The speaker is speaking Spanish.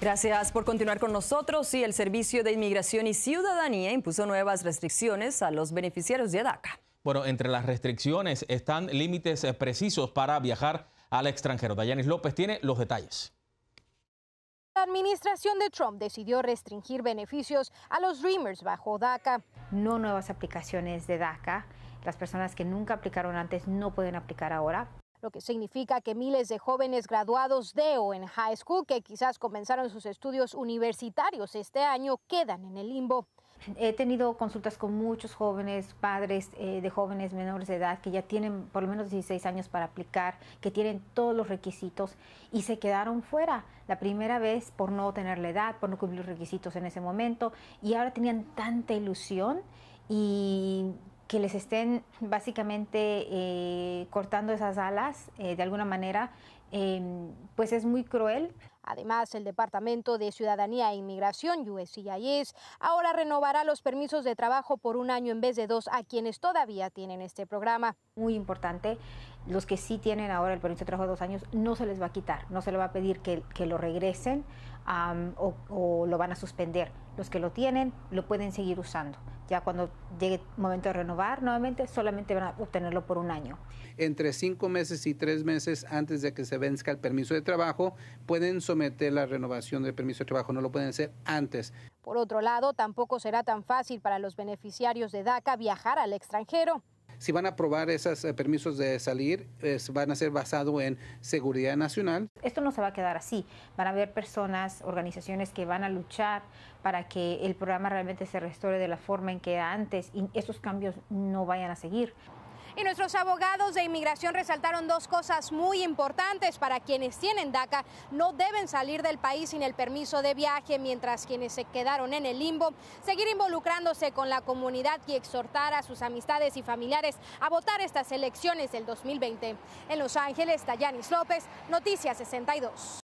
Gracias por continuar con nosotros. Y el Servicio de Inmigración y Ciudadanía impuso nuevas restricciones a los beneficiarios de DACA. Bueno, entre las restricciones están límites eh, precisos para viajar al extranjero. Dayanis López tiene los detalles. La administración de Trump decidió restringir beneficios a los Dreamers bajo DACA. No nuevas aplicaciones de DACA. Las personas que nunca aplicaron antes no pueden aplicar ahora lo que significa que miles de jóvenes graduados de o en high school que quizás comenzaron sus estudios universitarios este año quedan en el limbo. He tenido consultas con muchos jóvenes, padres eh, de jóvenes menores de edad que ya tienen por lo menos 16 años para aplicar, que tienen todos los requisitos y se quedaron fuera la primera vez por no tener la edad, por no cumplir los requisitos en ese momento y ahora tenían tanta ilusión y que les estén básicamente eh, cortando esas alas eh, de alguna manera, em, pues es muy cruel. Además, el Departamento de Ciudadanía e Inmigración, USCIS, ahora renovará los permisos de trabajo por un año en vez de dos a quienes todavía tienen este programa. Muy importante, los que sí tienen ahora el permiso de trabajo de dos años no se les va a quitar, no se les va a pedir que, lo regresen o lo van a suspender. Los que lo tienen lo pueden seguir usando ya cuando llegue el momento de renovar nuevamente, solamente van a obtenerlo por un año. Entre cinco meses y tres meses antes de que se venzca el permiso de trabajo, pueden someter la renovación del permiso de trabajo, no lo pueden hacer antes. Por otro lado, tampoco será tan fácil para los beneficiarios de DACA viajar al extranjero si van a aprobar esos eh, permisos de salir, van a ser basados en seguridad nacional. Esto no se va a quedar así. Van a haber personas, organizaciones que van a luchar para que el programa realmente se restaure de la forma en que era antes y esos cambios no vayan a seguir. Y nuestros abogados de inmigración resaltaron dos cosas muy importantes para quienes tienen DACA. No deben salir del país sin el permiso de viaje, mientras quienes se quedaron en el limbo, seguir involucrándose con la comunidad y exhortar a sus amistades y familiares a votar estas elecciones del 2020. En Los Ángeles, Dayanis López, Noticias 62.